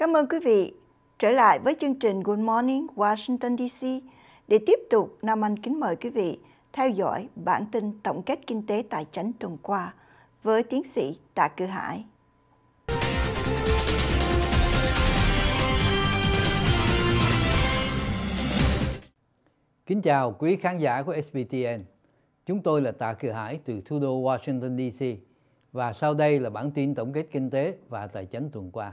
Cảm ơn quý vị trở lại với chương trình Good Morning Washington DC để tiếp tục Nam Anh kính mời quý vị theo dõi bản tin tổng kết kinh tế tài chính tuần qua với tiến sĩ Tạ Cư Hải. Kính chào quý khán giả của SBTN. Chúng tôi là Tạ Cư Hải từ thủ đô Washington DC và sau đây là bản tin tổng kết kinh tế và tài chính tuần qua.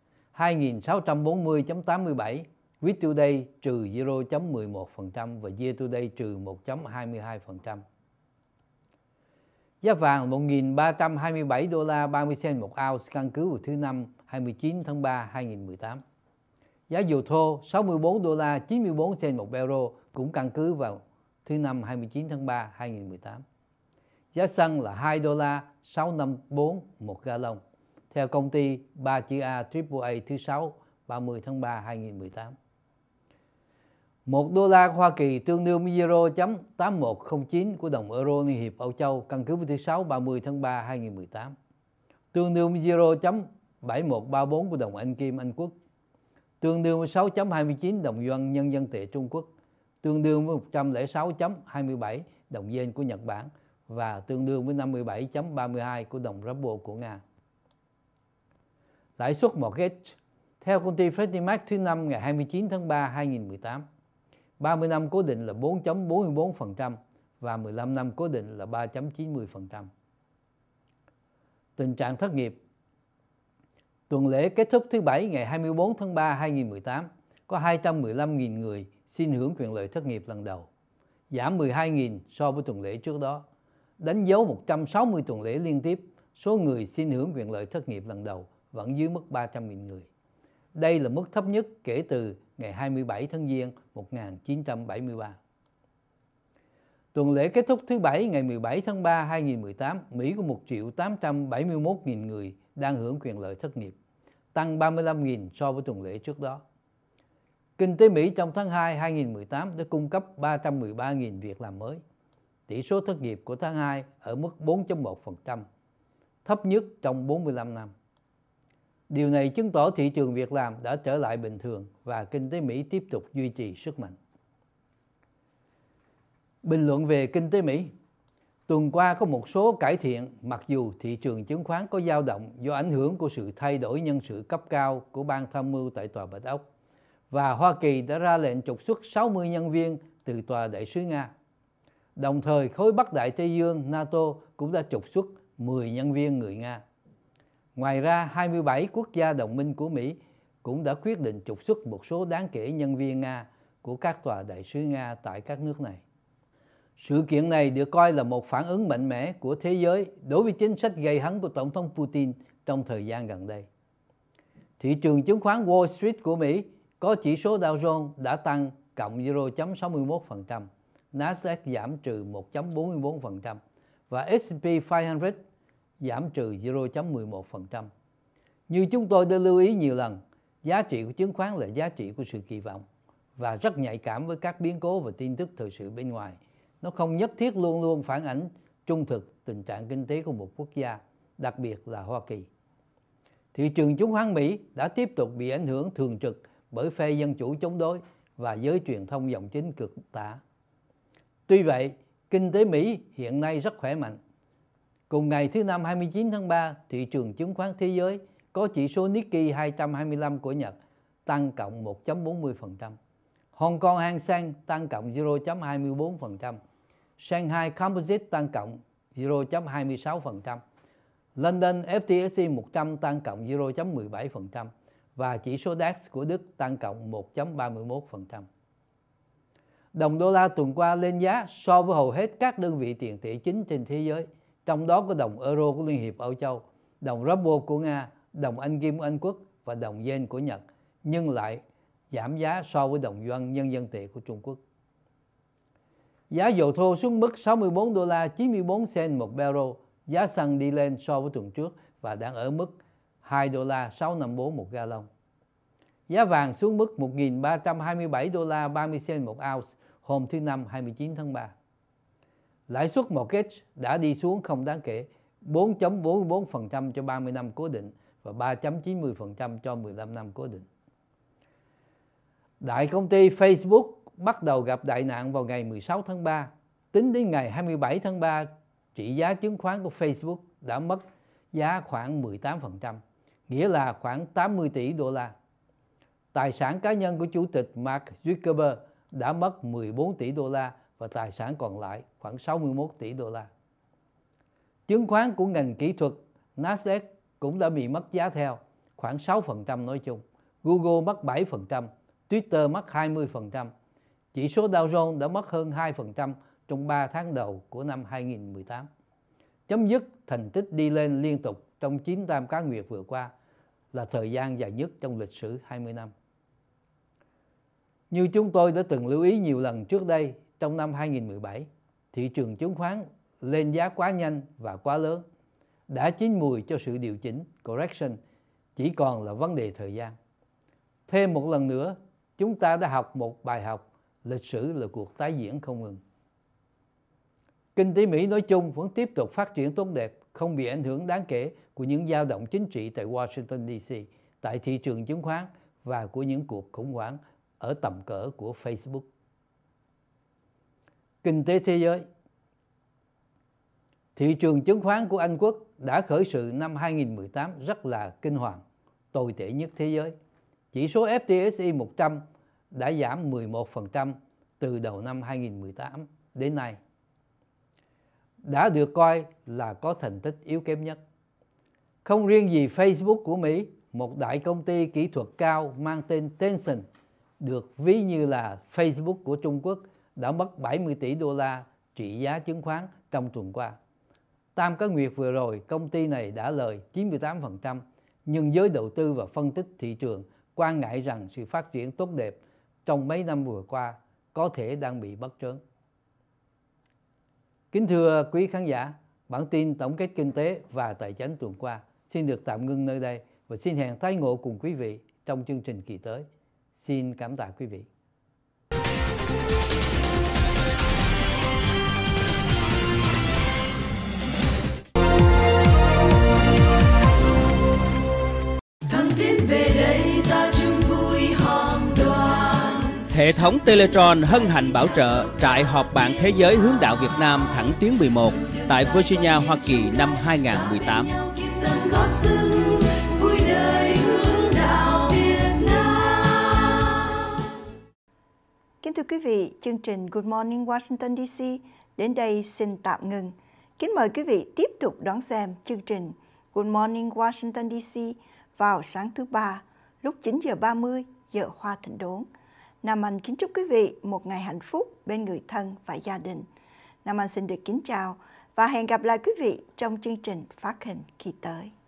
2640.87, Week day trừ 0.11% và Year day trừ 1.22%. Giá vàng 1.327 đô la 30 cent một ounce căn cứ vào thứ năm 29 tháng 3 2018. Giá dầu thô 64 đô la 94 cent một barrel cũng căn cứ vào thứ năm 29 tháng 3 2018. Giá xăng là 2 đô la 654 một gallon theo công ty 3 chữ A AAA thứ 6 30 tháng 3 2018. 1 đô la Hoa Kỳ tương đương với 0.8109 của đồng euro Liên hiệp Âu Châu căn cứ với thứ 6 30 tháng 3 2018. Tương đương với 0.7134 của đồng Anh Kim Anh Quốc. Tương đương với 6.29 đồng yuan nhân dân tệ Trung Quốc. Tương đương với 106.27 đồng yên của Nhật Bản và tương đương với 57.32 của đồng ruble của Nga lãi suất mortgage theo công ty Freddie Mac thứ năm ngày 29 tháng 3 2018. 30 năm cố định là 4.44% và 15 năm cố định là 3.90%. Tình trạng thất nghiệp Tuần lễ kết thúc thứ Bảy ngày 24 tháng 3 2018, có 215.000 người xin hưởng quyền lợi thất nghiệp lần đầu, giảm 12.000 so với tuần lễ trước đó, đánh dấu 160 tuần lễ liên tiếp số người xin hưởng quyền lợi thất nghiệp lần đầu vẫn dưới mức 300.000 người. Đây là mức thấp nhất kể từ ngày 27 tháng Giêng 1973. Tuần lễ kết thúc thứ Bảy ngày 17 tháng 3 2018, Mỹ có 1 triệu 871.000 người đang hưởng quyền lợi thất nghiệp, tăng 35.000 so với tuần lễ trước đó. Kinh tế Mỹ trong tháng 2 2018 đã cung cấp 313.000 việc làm mới. Tỷ số thất nghiệp của tháng 2 ở mức 4.1%, thấp nhất trong 45 năm. Điều này chứng tỏ thị trường việc làm đã trở lại bình thường và kinh tế Mỹ tiếp tục duy trì sức mạnh. Bình luận về kinh tế Mỹ Tuần qua có một số cải thiện mặc dù thị trường chứng khoán có dao động do ảnh hưởng của sự thay đổi nhân sự cấp cao của ban tham mưu tại Tòa Bạch Ốc và Hoa Kỳ đã ra lệnh trục xuất 60 nhân viên từ Tòa Đại sứ Nga. Đồng thời, khối Bắc Đại Tây Dương NATO cũng đã trục xuất 10 nhân viên người Nga. Ngoài ra, 27 quốc gia đồng minh của Mỹ cũng đã quyết định trục xuất một số đáng kể nhân viên Nga của các tòa đại sứ Nga tại các nước này. Sự kiện này được coi là một phản ứng mạnh mẽ của thế giới đối với chính sách gây hấn của Tổng thống Putin trong thời gian gần đây. Thị trường chứng khoán Wall Street của Mỹ có chỉ số Dow Jones đã tăng cộng 0.61%, Nasdaq giảm trừ 1.44% và S&P 500 giảm trừ 0.11%. Như chúng tôi đã lưu ý nhiều lần, giá trị của chứng khoán là giá trị của sự kỳ vọng và rất nhạy cảm với các biến cố và tin tức thời sự bên ngoài. Nó không nhất thiết luôn luôn phản ảnh trung thực tình trạng kinh tế của một quốc gia, đặc biệt là Hoa Kỳ. Thị trường chứng khoán Mỹ đã tiếp tục bị ảnh hưởng thường trực bởi phe dân chủ chống đối và giới truyền thông dòng chính cực tả. Tuy vậy, kinh tế Mỹ hiện nay rất khỏe mạnh Cùng ngày thứ Năm 29 tháng 3, thị trường chứng khoán thế giới có chỉ số Nikkei 225 của Nhật tăng cộng 1.40%. Hong Kong Hang Seng tăng cộng 0.24%. Shanghai Composite tăng cộng 0.26%. London FTSE 100 tăng cộng 0.17% và chỉ số DAX của Đức tăng cộng 1.31%. Đồng đô la tuần qua lên giá so với hầu hết các đơn vị tiền tệ chính trên thế giới – trong đó có đồng euro của Liên hiệp Âu Châu, đồng ruble của Nga, đồng Anh Kim của Anh Quốc và đồng Yen của Nhật, nhưng lại giảm giá so với đồng yuan nhân dân tệ của Trung Quốc. Giá dầu thô xuống mức 64 đô la 94 cent một barrel, giá xăng đi lên so với tuần trước và đang ở mức 2 đô la 654 một gallon. Giá vàng xuống mức 1.327 đô la 30 cent một ounce hôm thứ Năm 29 tháng 3. Lãi suất mortgage đã đi xuống không đáng kể 4.44% cho 30 năm cố định và 3.90% cho 15 năm cố định. Đại công ty Facebook bắt đầu gặp đại nạn vào ngày 16 tháng 3. Tính đến ngày 27 tháng 3, trị giá chứng khoán của Facebook đã mất giá khoảng 18%, nghĩa là khoảng 80 tỷ đô la. Tài sản cá nhân của chủ tịch Mark Zuckerberg đã mất 14 tỷ đô la và tài sản còn lại khoảng 61 tỷ đô la. Chứng khoán của ngành kỹ thuật Nasdaq cũng đã bị mất giá theo, khoảng 6% nói chung. Google mất 7%, Twitter mất 20%. Chỉ số Dow Jones đã mất hơn 2% trong 3 tháng đầu của năm 2018. Chấm dứt thành tích đi lên liên tục trong 9 tam cá nguyệt vừa qua là thời gian dài nhất trong lịch sử 20 năm. Như chúng tôi đã từng lưu ý nhiều lần trước đây trong năm 2017, thị trường chứng khoán lên giá quá nhanh và quá lớn, đã chín mùi cho sự điều chỉnh correction chỉ còn là vấn đề thời gian. Thêm một lần nữa, chúng ta đã học một bài học lịch sử là cuộc tái diễn không ngừng. Kinh tế Mỹ nói chung vẫn tiếp tục phát triển tốt đẹp, không bị ảnh hưởng đáng kể của những dao động chính trị tại Washington DC, tại thị trường chứng khoán và của những cuộc khủng hoảng ở tầm cỡ của Facebook kinh tế thế giới. Thị trường chứng khoán của Anh Quốc đã khởi sự năm 2018 rất là kinh hoàng, tồi tệ nhất thế giới. Chỉ số FTSE 100 đã giảm 11% từ đầu năm 2018 đến nay. Đã được coi là có thành tích yếu kém nhất. Không riêng gì Facebook của Mỹ, một đại công ty kỹ thuật cao mang tên Tencent được ví như là Facebook của Trung Quốc đã mất 70 tỷ đô la trị giá chứng khoán trong tuần qua. Tam cá nguyệt vừa rồi, công ty này đã lời 98%, nhưng giới đầu tư và phân tích thị trường quan ngại rằng sự phát triển tốt đẹp trong mấy năm vừa qua có thể đang bị bất trớn. Kính thưa quý khán giả, bản tin tổng kết kinh tế và tài chính tuần qua xin được tạm ngưng nơi đây và xin hẹn tái ngộ cùng quý vị trong chương trình kỳ tới. Xin cảm tạ quý vị. Hệ thống Teletron hân hạnh bảo trợ trại họp bạn thế giới hướng đạo Việt Nam thẳng tiếng 11 tại Virginia, Hoa Kỳ năm 2018. Kính thưa quý vị, chương trình Good Morning Washington DC đến đây xin tạm ngừng. Kính mời quý vị tiếp tục đón xem chương trình Good Morning Washington DC vào sáng thứ ba lúc 9 giờ 30 giờ Hoa Thịnh Đốn Nam Anh kính chúc quý vị một ngày hạnh phúc bên người thân và gia đình. Nam Anh xin được kính chào và hẹn gặp lại quý vị trong chương trình phát hình kỳ tới.